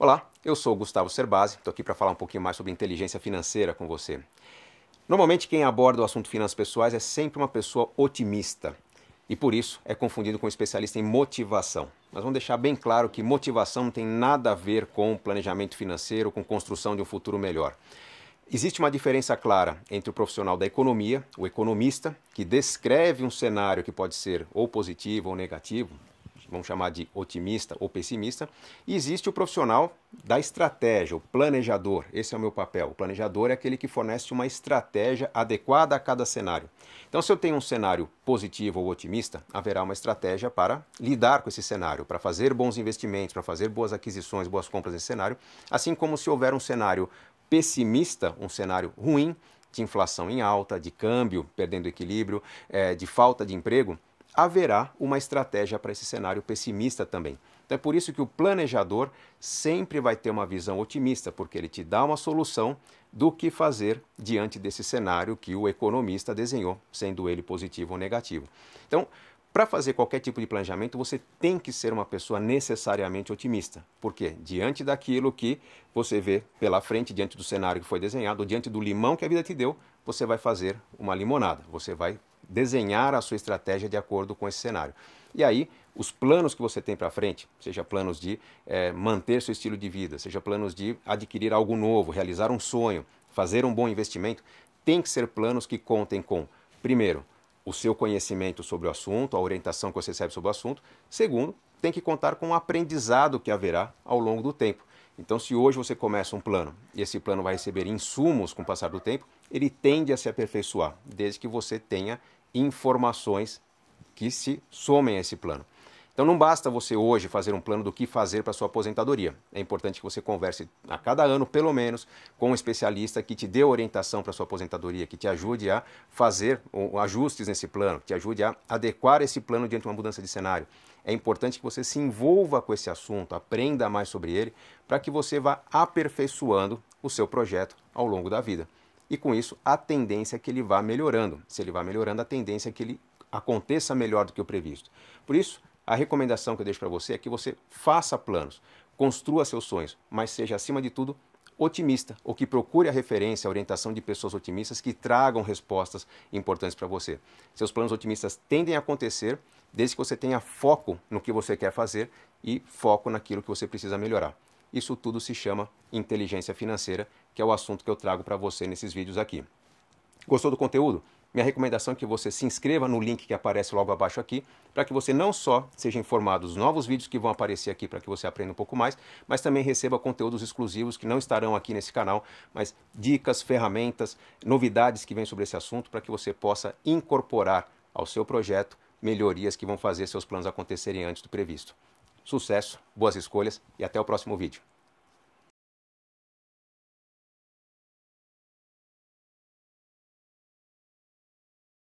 Olá, eu sou Gustavo Cerbasi, estou aqui para falar um pouquinho mais sobre inteligência financeira com você. Normalmente, quem aborda o assunto finanças pessoais é sempre uma pessoa otimista e por isso é confundido com um especialista em motivação. Mas vamos deixar bem claro que motivação não tem nada a ver com planejamento financeiro, com construção de um futuro melhor. Existe uma diferença clara entre o profissional da economia, o economista, que descreve um cenário que pode ser ou positivo ou negativo, vamos chamar de otimista ou pessimista, existe o profissional da estratégia, o planejador. Esse é o meu papel. O planejador é aquele que fornece uma estratégia adequada a cada cenário. Então, se eu tenho um cenário positivo ou otimista, haverá uma estratégia para lidar com esse cenário, para fazer bons investimentos, para fazer boas aquisições, boas compras nesse cenário, assim como se houver um cenário pessimista, um cenário ruim, de inflação em alta, de câmbio perdendo equilíbrio, eh, de falta de emprego, haverá uma estratégia para esse cenário pessimista também. Então é por isso que o planejador sempre vai ter uma visão otimista, porque ele te dá uma solução do que fazer diante desse cenário que o economista desenhou, sendo ele positivo ou negativo. Então, para fazer qualquer tipo de planejamento, você tem que ser uma pessoa necessariamente otimista. Porque diante daquilo que você vê pela frente, diante do cenário que foi desenhado, diante do limão que a vida te deu, você vai fazer uma limonada. Você vai desenhar a sua estratégia de acordo com esse cenário. E aí, os planos que você tem para frente, seja planos de é, manter seu estilo de vida, seja planos de adquirir algo novo, realizar um sonho, fazer um bom investimento, tem que ser planos que contem com, primeiro, o seu conhecimento sobre o assunto, a orientação que você recebe sobre o assunto. Segundo, tem que contar com o um aprendizado que haverá ao longo do tempo. Então, se hoje você começa um plano e esse plano vai receber insumos com o passar do tempo, ele tende a se aperfeiçoar, desde que você tenha informações que se somem a esse plano. Então não basta você hoje fazer um plano do que fazer para sua aposentadoria. É importante que você converse a cada ano, pelo menos, com um especialista que te dê orientação para sua aposentadoria, que te ajude a fazer ajustes nesse plano, que te ajude a adequar esse plano diante de uma mudança de cenário. É importante que você se envolva com esse assunto, aprenda mais sobre ele, para que você vá aperfeiçoando o seu projeto ao longo da vida e com isso a tendência é que ele vá melhorando. Se ele vá melhorando, a tendência é que ele aconteça melhor do que o previsto. Por isso, a recomendação que eu deixo para você é que você faça planos, construa seus sonhos, mas seja acima de tudo otimista, ou que procure a referência, a orientação de pessoas otimistas que tragam respostas importantes para você. Seus planos otimistas tendem a acontecer desde que você tenha foco no que você quer fazer e foco naquilo que você precisa melhorar. Isso tudo se chama inteligência financeira, que é o assunto que eu trago para você nesses vídeos aqui. Gostou do conteúdo? Minha recomendação é que você se inscreva no link que aparece logo abaixo aqui, para que você não só seja informado dos novos vídeos que vão aparecer aqui para que você aprenda um pouco mais, mas também receba conteúdos exclusivos que não estarão aqui nesse canal, mas dicas, ferramentas, novidades que vêm sobre esse assunto para que você possa incorporar ao seu projeto melhorias que vão fazer seus planos acontecerem antes do previsto. Sucesso, boas escolhas e até o próximo vídeo.